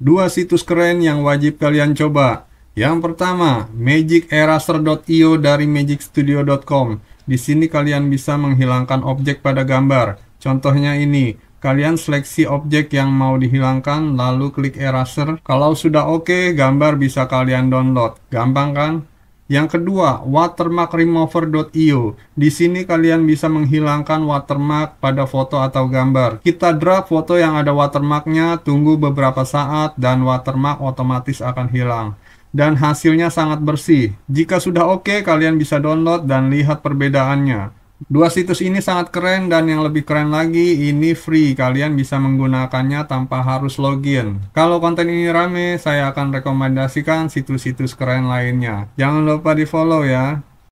Dua situs keren yang wajib kalian coba. Yang pertama, Magic Eraser.io dari magicstudio.com. Di sini kalian bisa menghilangkan objek pada gambar. Contohnya ini, kalian seleksi objek yang mau dihilangkan lalu klik eraser. Kalau sudah oke, okay, gambar bisa kalian download. Gampang kan? Yang kedua, watermark remover.io. Di sini kalian bisa menghilangkan watermark pada foto atau gambar. Kita drag foto yang ada watermarknya, tunggu beberapa saat, dan watermark otomatis akan hilang. Dan hasilnya sangat bersih. Jika sudah oke, okay, kalian bisa download dan lihat perbedaannya. Dua situs ini sangat keren dan yang lebih keren lagi ini free. Kalian bisa menggunakannya tanpa harus login. Kalau konten ini rame, saya akan rekomendasikan situs-situs keren lainnya. Jangan lupa di follow ya.